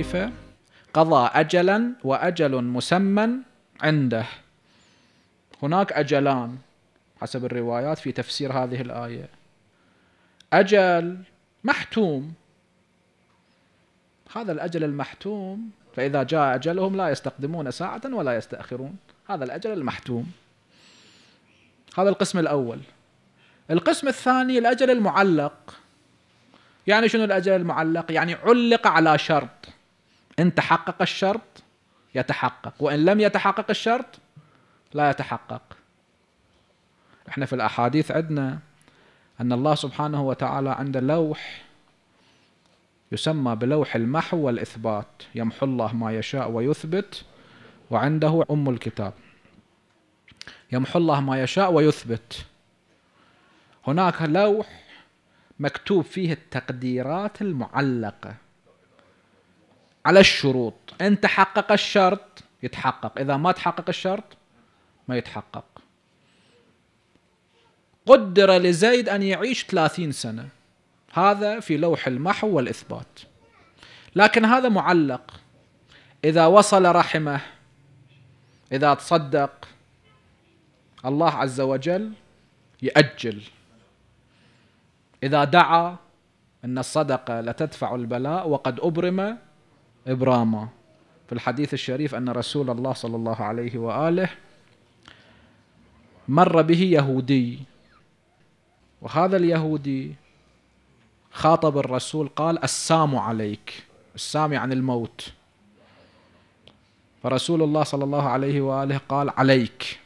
الشريفة قضى أجلا وأجل مسمى عنده هناك أجلان حسب الروايات في تفسير هذه الآية أجل محتوم هذا الأجل المحتوم فإذا جاء أجلهم لا يستقدمون ساعة ولا يستأخرون هذا الأجل المحتوم هذا القسم الأول القسم الثاني الأجل المعلق يعني شنو الأجل المعلق يعني علق على شرط إن تحقق الشرط يتحقق وإن لم يتحقق الشرط لا يتحقق احنا في الأحاديث عندنا أن الله سبحانه وتعالى عنده لوح يسمى بلوح المحو والإثبات يمحو الله ما يشاء ويثبت وعنده أم الكتاب يمحو الله ما يشاء ويثبت هناك لوح مكتوب فيه التقديرات المعلقة على الشروط ان تحقق الشرط يتحقق اذا ما تحقق الشرط ما يتحقق قدر لزيد ان يعيش 30 سنه هذا في لوح المحو والاثبات لكن هذا معلق اذا وصل رحمه اذا تصدق الله عز وجل يأجل إذا دعا إن الصدقة لتدفع البلاء وقد أبرم إبراما في الحديث الشريف أن رسول الله صلى الله عليه وآله مر به يهودي وهذا اليهودي خاطب الرسول قال السام عليك السام يعني الموت فرسول الله صلى الله عليه وآله قال عليك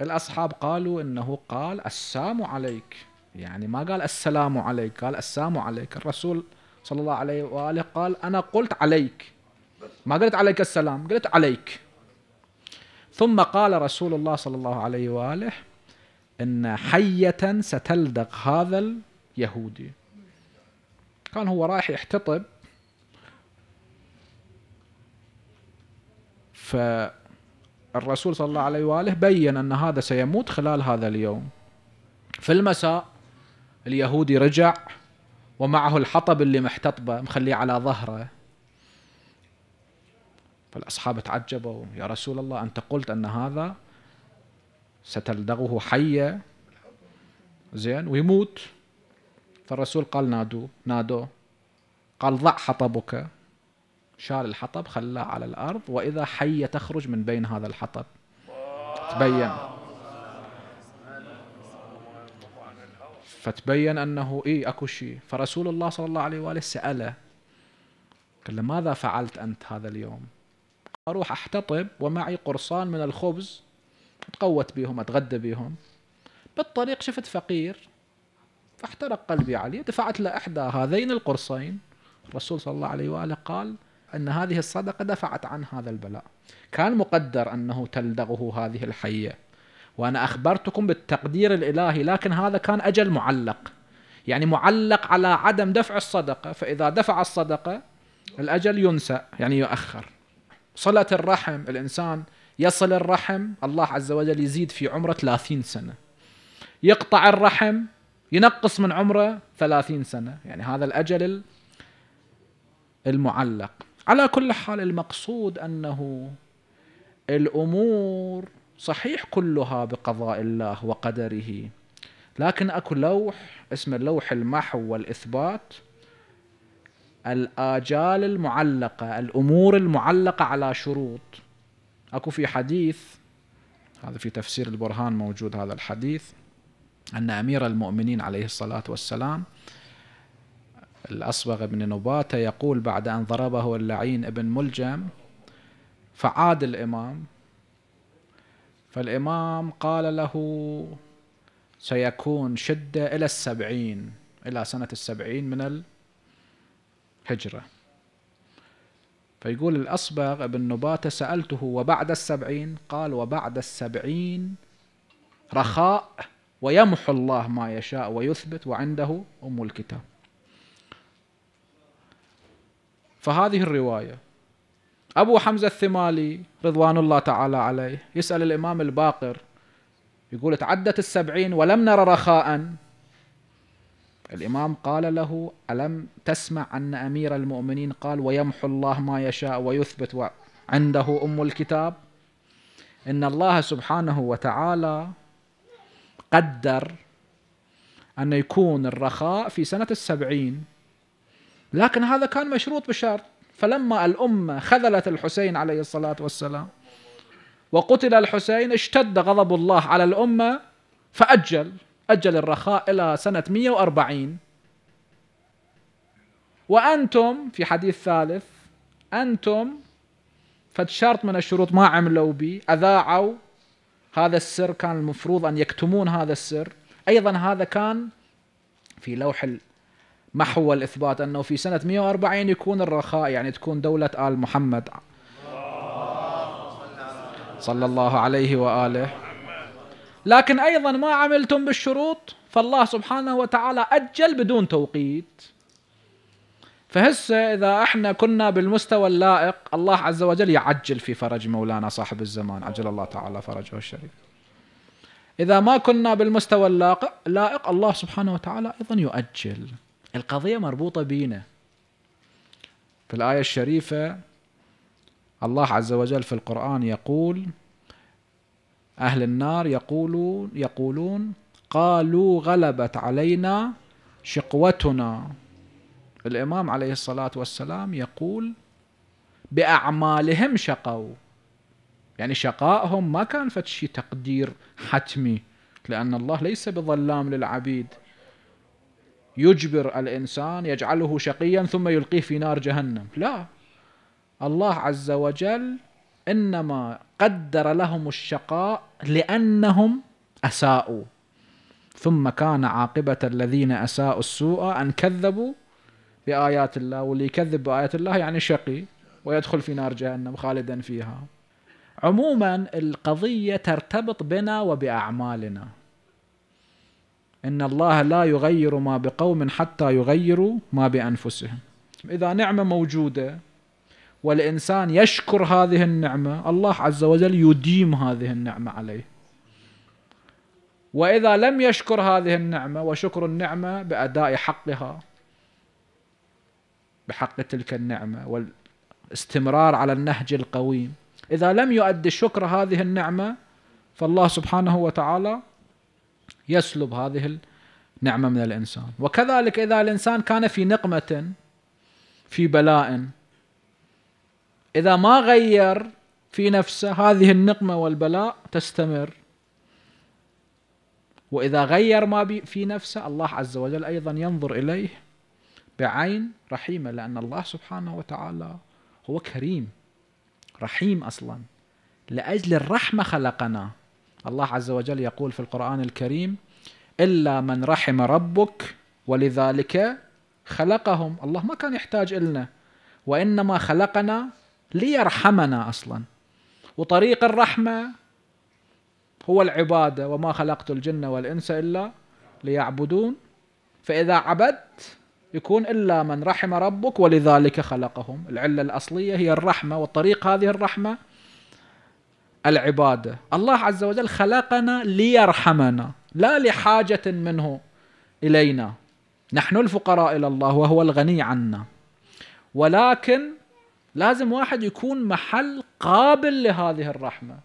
الأصحاب قالوا إنه قال السام عليك يعني ما قال السلام عليك قال السام عليك الرسول صلى الله عليه وآله قال أنا قلت عليك ما قلت عليك السلام قلت عليك ثم قال رسول الله صلى الله عليه وآله إن حية ستلدغ هذا اليهودي كان هو رايح يحتطب فالرسول صلى الله عليه وآله بين أن هذا سيموت خلال هذا اليوم في المساء اليهودي رجع ومعه الحطب اللي محتطبه مخليه على ظهره فالأصحاب تعجبوا يا رسول الله أنت قلت أن هذا ستلدغه حية زين ويموت فالرسول قال نادو نادو قال ضع حطبك شال الحطب خلاه على الأرض وإذا حية تخرج من بين هذا الحطب تبين فتبين انه اي اكو شيء فرسول الله صلى الله عليه واله ساله قال له ماذا فعلت انت هذا اليوم؟ اروح احتطب ومعي قرصان من الخبز اتقوت بهم اتغدى بهم بالطريق شفت فقير فاحترق قلبي عليه دفعت له احدى هذين القرصين الرسول صلى الله عليه واله قال ان هذه الصدقه دفعت عن هذا البلاء كان مقدر انه تلدغه هذه الحيه وأنا أخبرتكم بالتقدير الإلهي لكن هذا كان أجل معلق يعني معلق على عدم دفع الصدقة فإذا دفع الصدقة الأجل ينسى يعني يؤخر صلة الرحم الإنسان يصل الرحم الله عز وجل يزيد في عمره 30 سنة يقطع الرحم ينقص من عمره 30 سنة يعني هذا الأجل المعلق على كل حال المقصود أنه الأمور صحيح كلها بقضاء الله وقدره لكن اكو لوح اسمه لوح المحو والاثبات الاجال المعلقه الامور المعلقه على شروط اكو في حديث هذا في تفسير البرهان موجود هذا الحديث ان امير المؤمنين عليه الصلاه والسلام الاصبغ بن نباته يقول بعد ان ضربه اللعين ابن ملجم فعاد الامام فالإمام قال له سيكون شدة إلى السبعين إلى سنة السبعين من الهجرة فيقول الأصبغ ابن نباتة سألته وبعد السبعين قال وبعد السبعين رخاء ويمحو الله ما يشاء ويثبت وعنده أم الكتاب فهذه الرواية أبو حمزة الثمالي رضوان الله تعالى عليه يسأل الإمام الباقر يقول تعدت السبعين ولم نر رخاء الإمام قال له ألم تسمع أن أمير المؤمنين قال ويمحو الله ما يشاء ويثبت عنده أم الكتاب إن الله سبحانه وتعالى قدر أن يكون الرخاء في سنة السبعين لكن هذا كان مشروط بشرط فلما الأمة خذلت الحسين عليه الصلاة والسلام وقتل الحسين اشتد غضب الله على الأمة فأجل أجل الرخاء إلى سنة 140 وأنتم في حديث ثالث أنتم فد شرط من الشروط ما عملوا بي أذاعوا هذا السر كان المفروض أن يكتمون هذا السر أيضا هذا كان في لوح محو الإثبات أنه في سنة 140 يكون الرخاء يعني تكون دولة آل محمد صلى الله عليه وآله لكن أيضا ما عملتم بالشروط فالله سبحانه وتعالى أجل بدون توقيت فهسه إذا احنا كنا بالمستوى اللائق الله عز وجل يعجل في فرج مولانا صاحب الزمان عجل الله تعالى فرجه الشريف إذا ما كنا بالمستوى اللائق الله سبحانه وتعالى أيضا يؤجل القضية مربوطة بينا في الآية الشريفة الله عز وجل في القرآن يقول أهل النار يقولون يقولون قالوا غلبت علينا شقوتنا الإمام عليه الصلاة والسلام يقول بأعمالهم شقوا يعني شقائهم ما كان فد تقدير حتمي لأن الله ليس بظلام للعبيد يجبر الإنسان يجعله شقيا ثم يلقيه في نار جهنم لا الله عز وجل إنما قدر لهم الشقاء لأنهم أساءوا ثم كان عاقبة الذين أساءوا السوء أن كذبوا بآيات الله واللي يكذب بآيات الله يعني شقي ويدخل في نار جهنم خالدا فيها عموما القضية ترتبط بنا وبأعمالنا إن الله لا يغير ما بقوم حتى يغيروا ما بأنفسهم إذا نعمة موجودة والإنسان يشكر هذه النعمة الله عز وجل يديم هذه النعمة عليه وإذا لم يشكر هذه النعمة وشكر النعمة بأداء حقها بحق تلك النعمة والاستمرار على النهج القويم إذا لم يؤدي شكر هذه النعمة فالله سبحانه وتعالى يسلب هذه النعمة من الإنسان وكذلك إذا الإنسان كان في نقمة في بلاء إذا ما غير في نفسه هذه النقمة والبلاء تستمر وإذا غير ما في نفسه الله عز وجل أيضا ينظر إليه بعين رحيمة لأن الله سبحانه وتعالى هو كريم رحيم أصلا لأجل الرحمة خلقنا الله عز وجل يقول في القرآن الكريم إلا من رحم ربك ولذلك خلقهم الله ما كان يحتاج إلنا وإنما خلقنا ليرحمنا أصلا وطريق الرحمة هو العبادة وما خلقت الجن والإنس إلا ليعبدون فإذا عبدت يكون إلا من رحم ربك ولذلك خلقهم العلة الأصلية هي الرحمة والطريق هذه الرحمة العبادة الله عز وجل خلقنا ليرحمنا لا لحاجة منه إلينا نحن الفقراء إلى الله وهو الغني عنا ولكن لازم واحد يكون محل قابل لهذه الرحمة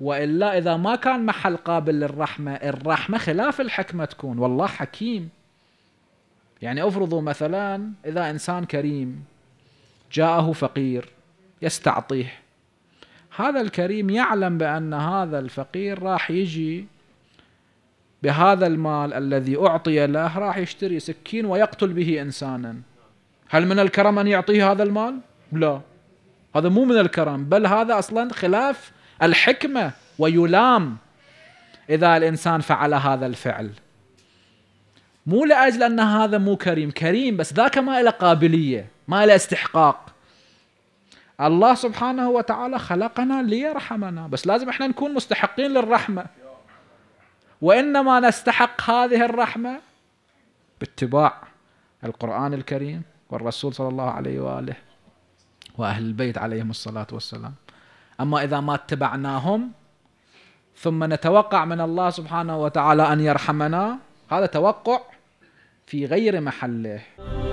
وإلا إذا ما كان محل قابل للرحمة الرحمة خلاف الحكمة تكون والله حكيم يعني افرضوا مثلا إذا إنسان كريم جاءه فقير يستعطيه هذا الكريم يعلم بأن هذا الفقير راح يجي بهذا المال الذي أعطي له راح يشتري سكين ويقتل به إنسانا هل من الكرم أن يعطيه هذا المال؟ لا هذا مو من الكرم بل هذا أصلا خلاف الحكمة ويلام إذا الإنسان فعل هذا الفعل مو لأجل أن هذا مو كريم كريم بس ذاك ما له قابلية ما له استحقاق الله سبحانه وتعالى خلقنا ليرحمنا بس لازم احنا نكون مستحقين للرحمة وإنما نستحق هذه الرحمة باتباع القرآن الكريم والرسول صلى الله عليه وآله وأهل البيت عليهم الصلاة والسلام أما إذا ما اتبعناهم ثم نتوقع من الله سبحانه وتعالى أن يرحمنا هذا توقع في غير محله